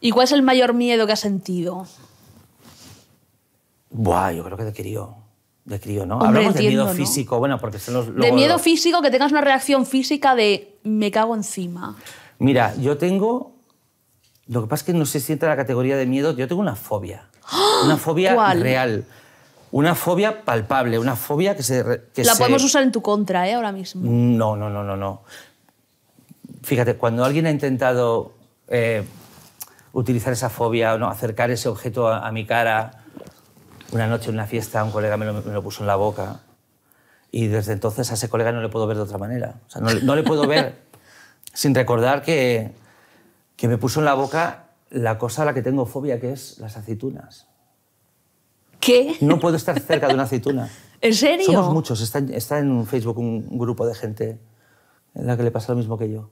¿Y cuál es el mayor miedo que has sentido? Buah, yo creo que de crío. De crío, ¿no? Hablamos de miedo físico, bueno, porque son los... De miedo físico, que tengas una reacción física de me cago encima. Mira, yo tengo... Lo que pasa es que no se sienta la categoría de miedo, yo tengo una fobia. ¡Ah! Una fobia real. Una fobia palpable, una fobia que se... la podemos usar en tu contra, ¿eh? Ahora mismo. No, no, no, no, no. Fíjate, cuando alguien ha intentado eh, utilizar esa fobia, ¿no? acercar ese objeto a, mi cara. Una noche en una fiesta un colega me lo, puso en la boca y desde entonces a ese colega no le puedo ver de otra manera. O no, no, le puedo ver sin recordar que, que me puso en la boca la cosa a la que tengo fobia, que es las aceitunas. ¿Qué? No puedo estar cerca de una aceituna. ¿En serio? Somos muchos. Está, está en Facebook un grupo de gente en la que le pasa lo mismo que yo.